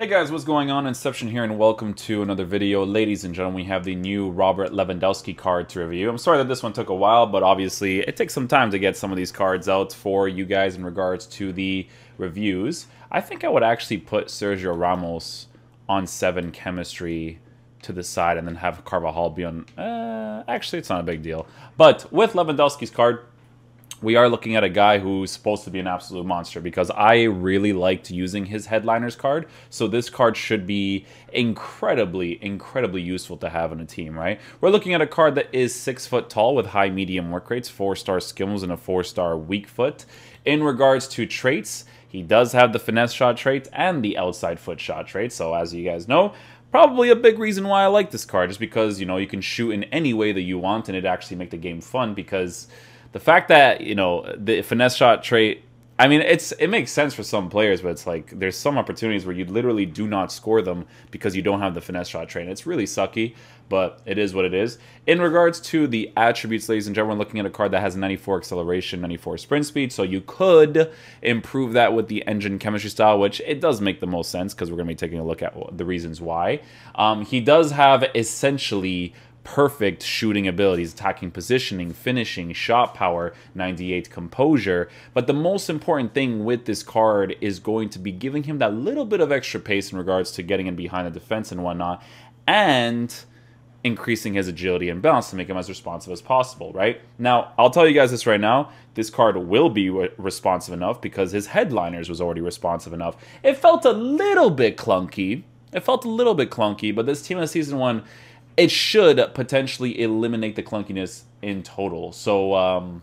Hey guys, what's going on? Inception here and welcome to another video. Ladies and gentlemen, we have the new Robert Lewandowski card to review. I'm sorry that this one took a while, but obviously it takes some time to get some of these cards out for you guys in regards to the reviews. I think I would actually put Sergio Ramos on 7 chemistry to the side and then have Carvajal be on... Uh, actually, it's not a big deal. But with Lewandowski's card, we are looking at a guy who's supposed to be an absolute monster because I really liked using his headliners card. So this card should be incredibly, incredibly useful to have in a team, right? We're looking at a card that is six foot tall with high medium work rates, four star skills, and a four star weak foot. In regards to traits, he does have the finesse shot trait and the outside foot shot trait. So as you guys know, probably a big reason why I like this card is because, you know, you can shoot in any way that you want and it actually make the game fun because the fact that you know the finesse shot trait I mean, it's it makes sense for some players, but it's like there's some opportunities where you literally do not score them because you don't have the finesse shot trait. It's really sucky, but it is what it is. In regards to the attributes, ladies and gentlemen, looking at a card that has 94 acceleration, 94 sprint speed, so you could improve that with the engine chemistry style, which it does make the most sense because we're going to be taking a look at the reasons why. Um, he does have essentially perfect shooting abilities, attacking positioning, finishing, shot power, 98 composure. But the most important thing with this card is going to be giving him that little bit of extra pace in regards to getting in behind the defense and whatnot, and increasing his agility and bounce to make him as responsive as possible, right? Now, I'll tell you guys this right now, this card will be responsive enough because his headliners was already responsive enough. It felt a little bit clunky. It felt a little bit clunky, but this team of season 1 it should potentially eliminate the clunkiness in total. So, um,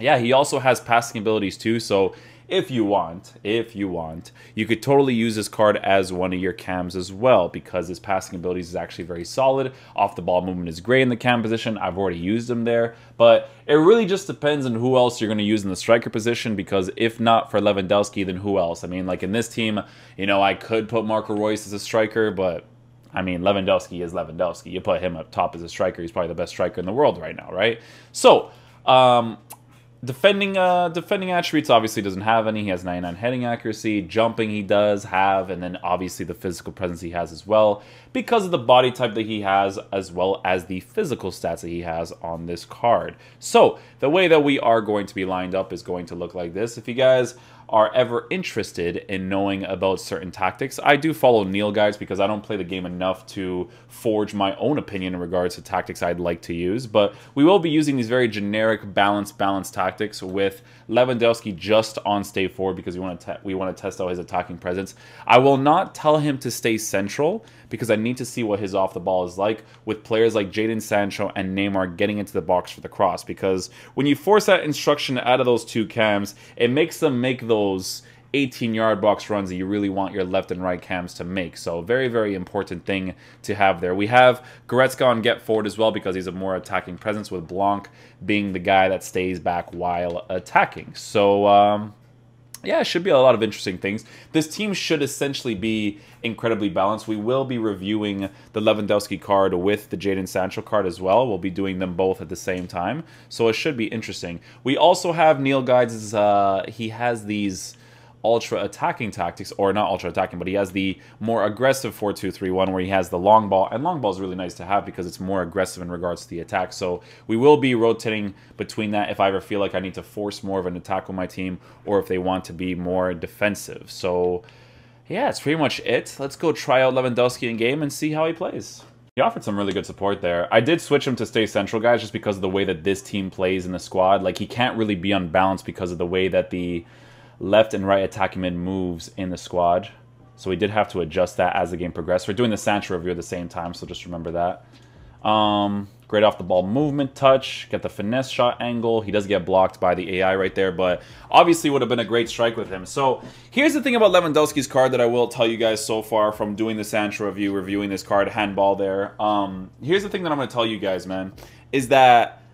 yeah, he also has passing abilities too. So, if you want, if you want, you could totally use this card as one of your cams as well because his passing abilities is actually very solid. Off the ball movement is great in the cam position. I've already used him there, but it really just depends on who else you're going to use in the striker position because if not for Lewandowski, then who else? I mean, like in this team, you know, I could put Marco Royce as a striker, but I mean, Lewandowski is Lewandowski. You put him up top as a striker. He's probably the best striker in the world right now, right? So, um, defending uh, defending attributes obviously doesn't have any. He has 99 heading accuracy. Jumping he does have, and then obviously the physical presence he has as well because of the body type that he has, as well as the physical stats that he has on this card. So the way that we are going to be lined up is going to look like this. If you guys are ever interested in knowing about certain tactics. I do follow Neil guides because I don't play the game enough to forge my own opinion in regards to tactics I'd like to use, but we will be using these very generic balance balance tactics with Lewandowski just on stage 4 because we want to we want to test out his attacking presence. I will not tell him to stay central because I need to see what his off the ball is like with players like Jaden Sancho and Neymar getting into the box for the cross because when you force that instruction out of those two cams, it makes them make those those 18 yard box runs that you really want your left and right cams to make. So very, very important thing to have there. We have Goretzka on get forward as well because he's a more attacking presence with Blanc being the guy that stays back while attacking. So um, yeah, it should be a lot of interesting things. This team should essentially be incredibly balanced. We will be reviewing the Lewandowski card with the Jaden Sancho card as well. We'll be doing them both at the same time, so it should be interesting. We also have Neil Guides. Uh, he has these ultra attacking tactics, or not ultra attacking, but he has the more aggressive 4 2 3 1 where he has the long ball. And long ball is really nice to have because it's more aggressive in regards to the attack. So we will be rotating between that if I ever feel like I need to force more of an attack on my team or if they want to be more defensive. So yeah, that's pretty much it. Let's go try out Lewandowski in game and see how he plays. He offered some really good support there. I did switch him to stay central, guys, just because of the way that this team plays in the squad. Like, he can't really be unbalanced because of the way that the left and right attacking mid moves in the squad. So we did have to adjust that as the game progressed. We're doing the Sancho review at the same time, so just remember that. Um, great off the ball movement touch, get the finesse shot angle. He does get blocked by the AI right there, but obviously would have been a great strike with him. So here's the thing about Lewandowski's card that I will tell you guys so far from doing the Sancho review, reviewing this card, handball there. Um, here's the thing that I'm going to tell you guys, man, is that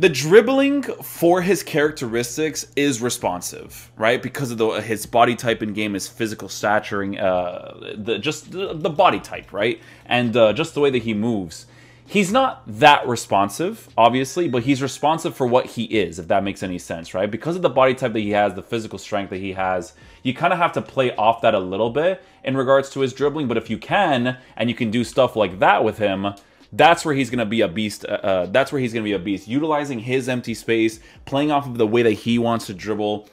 the dribbling for his characteristics is responsive, right? Because of the, his body type in game, his physical stature, uh, the, just the, the, body type, right? And uh, just the way that he moves. He's not that responsive, obviously, but he's responsive for what he is, if that makes any sense, right? Because of the body type that he has, the physical strength that he has, you kind of have to play off that a little bit in regards to his dribbling. But if you can, and you can do stuff like that with him, that's where he's going to be a beast. Uh, uh that's where he's going to be a beast. Utilizing his empty space, playing off of the way that he wants to dribble.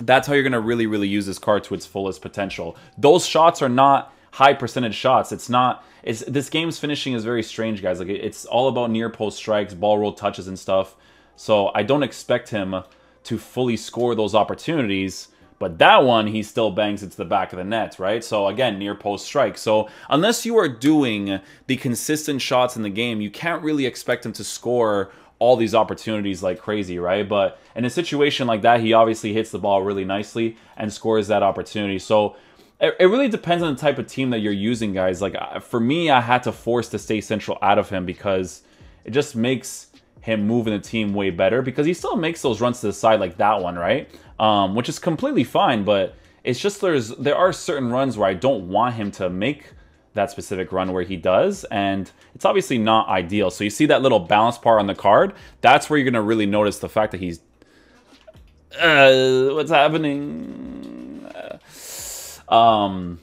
That's how you're going to really, really use this card to its fullest potential. Those shots are not high percentage shots. It's not. It's this game's finishing is very strange, guys. Like it's all about near post strikes, ball roll touches, and stuff. So I don't expect him to fully score those opportunities but that one, he still bangs it to the back of the net, right? So again, near post strike. So unless you are doing the consistent shots in the game, you can't really expect him to score all these opportunities like crazy, right? But in a situation like that, he obviously hits the ball really nicely and scores that opportunity. So it, it really depends on the type of team that you're using, guys. Like for me, I had to force to stay central out of him because it just makes him moving the team way better because he still makes those runs to the side like that one, right? um, which is completely fine. But it's just there's there are certain runs where I don't want him to make that specific run where he does, and it's obviously not ideal. So you see that little balance part on the card. That's where you're gonna really notice the fact that he's uh, what's happening. Uh, um,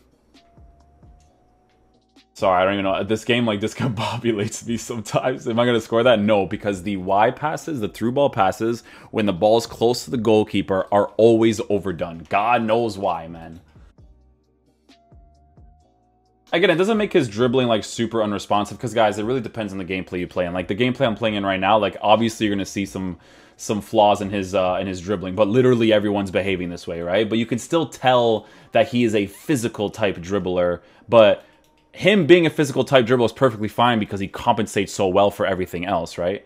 Sorry, I don't even know. This game like discombobulates me sometimes. Am I going to score that? No, because the Y passes, the through ball passes, when the ball is close to the goalkeeper are always overdone. God knows why, man. Again, it doesn't make his dribbling like super unresponsive because guys, it really depends on the gameplay you play. And like the gameplay I'm playing in right now, like obviously you're going to see some some flaws in his uh, in his dribbling, but literally everyone's behaving this way, right? But you can still tell that he is a physical type dribbler, but him being a physical type dribble is perfectly fine because he compensates so well for everything else, right?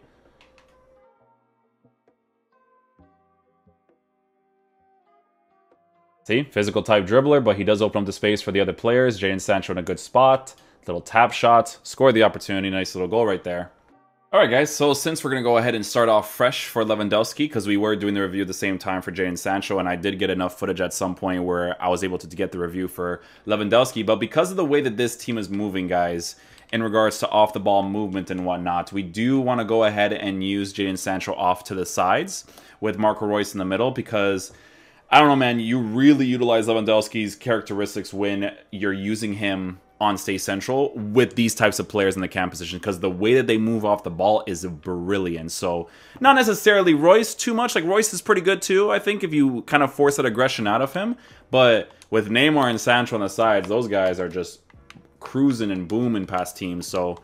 See, physical type dribbler, but he does open up the space for the other players. Jaden Sancho in a good spot. Little tap shots. Scored the opportunity. Nice little goal right there. All right, guys. So since we're going to go ahead and start off fresh for Lewandowski, because we were doing the review at the same time for and Sancho, and I did get enough footage at some point where I was able to, to get the review for Lewandowski. But because of the way that this team is moving, guys, in regards to off the ball movement and whatnot. We do want to go ahead and use Jaden Sancho off to the sides with Marco Royce in the middle because I don't know, man, you really utilize Lewandowski's characteristics when you're using him on Stay Central with these types of players in the camp position because the way that they move off the ball is brilliant. So not necessarily Royce too much. Like Royce is pretty good too, I think, if you kind of force that aggression out of him. But with Neymar and Sancho on the sides, those guys are just cruising and booming past teams. So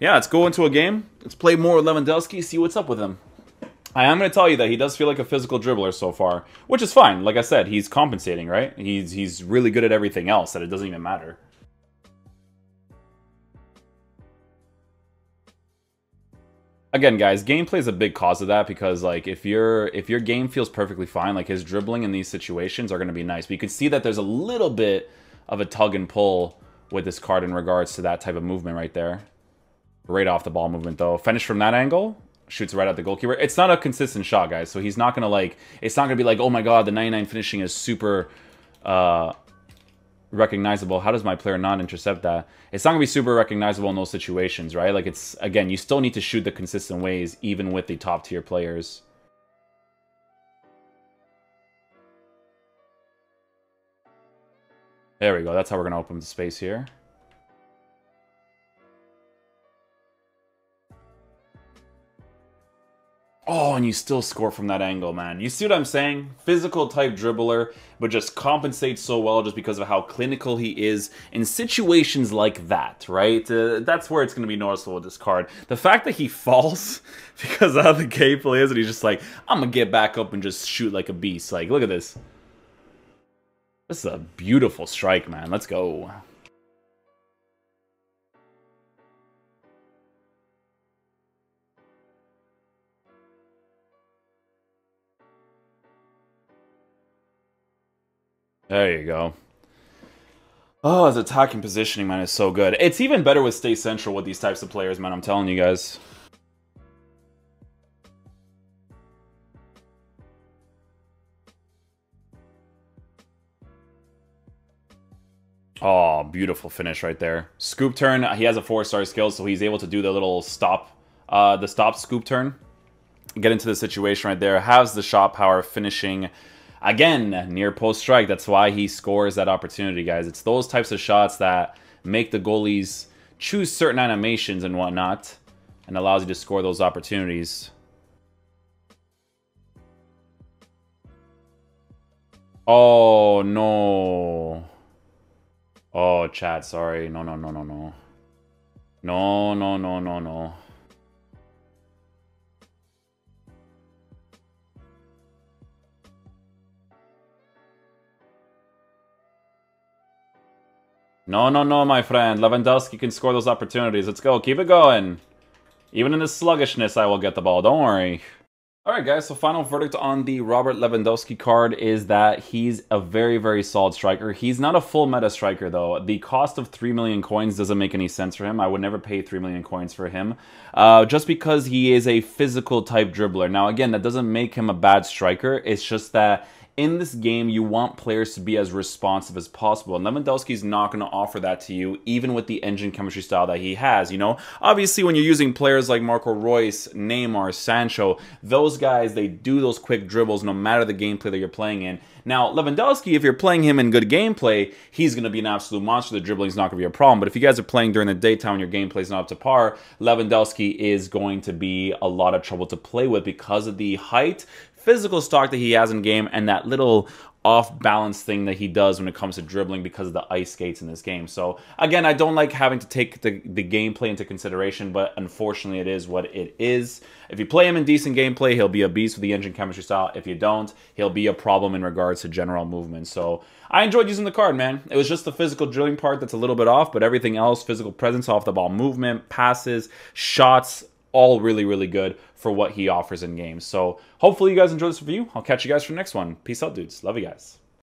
yeah, let's go into a game. Let's play more Lewandowski, see what's up with him. I am going to tell you that he does feel like a physical dribbler so far, which is fine. Like I said, he's compensating, right? He's he's really good at everything else that it doesn't even matter. again guys gameplay is a big cause of that because like if your if your game feels perfectly fine like his dribbling in these situations are going to be nice but you can see that there's a little bit of a tug and pull with this card in regards to that type of movement right there right off the ball movement though finish from that angle shoots right at the goalkeeper it's not a consistent shot guys so he's not going to like it's not going to be like oh my god the 99 finishing is super uh recognizable. How does my player not intercept that? It's not going to be super recognizable in those situations, right? Like it's, again, you still need to shoot the consistent ways, even with the top tier players. There we go. That's how we're going to open the space here. Oh, and you still score from that angle, man. You see what I'm saying? Physical type dribbler, but just compensates so well just because of how clinical he is in situations like that, right? Uh, that's where it's going to be noticeable with this card. The fact that he falls because of how the gameplay is, and he's just like, I'm going to get back up and just shoot like a beast. Like, look at this. This is a beautiful strike, man. Let's go. There you go. Oh, his attacking positioning, man, is so good. It's even better with Stay Central with these types of players, man. I'm telling you guys. Oh, beautiful finish right there. Scoop turn. He has a four-star skill, so he's able to do the little stop, uh, the stop scoop turn. Get into the situation right there. Has the shot power finishing Again, near post strike. That's why he scores that opportunity, guys. It's those types of shots that make the goalies choose certain animations and whatnot and allows you to score those opportunities. Oh, no. Oh, Chad, sorry. No, no, no, no, no. No, no, no, no, no. No, no, no, my friend. Lewandowski can score those opportunities. Let's go. Keep it going. Even in this sluggishness, I will get the ball. Don't worry. All right, guys, so final verdict on the Robert Lewandowski card is that he's a very, very solid striker. He's not a full meta striker, though. The cost of 3 million coins doesn't make any sense for him. I would never pay 3 million coins for him uh, just because he is a physical type dribbler. Now, again, that doesn't make him a bad striker. It's just that in this game, you want players to be as responsive as possible. And Lewandowski's not going to offer that to you, even with the engine chemistry style that he has. You know, obviously, when you're using players like Marco Royce, Neymar, Sancho, those guys, they do those quick dribbles no matter the gameplay that you're playing in. Now, Lewandowski, if you're playing him in good gameplay, he's going to be an absolute monster. The dribbling's not going to be a problem. But if you guys are playing during the daytime and your gameplay is not up to par, Lewandowski is going to be a lot of trouble to play with because of the height, physical stock that he has in game and that little off balance thing that he does when it comes to dribbling because of the ice skates in this game. So again, I don't like having to take the, the gameplay into consideration, but unfortunately it is what it is. If you play him in decent gameplay, he'll be a beast with the engine chemistry style. If you don't, he'll be a problem in regards to general movement. So I enjoyed using the card, man. It was just the physical drilling part that's a little bit off, but everything else, physical presence off the ball, movement, passes, shots, all really, really good for what he offers in games. So hopefully you guys enjoy this review. I'll catch you guys for the next one. Peace out, dudes. Love you guys.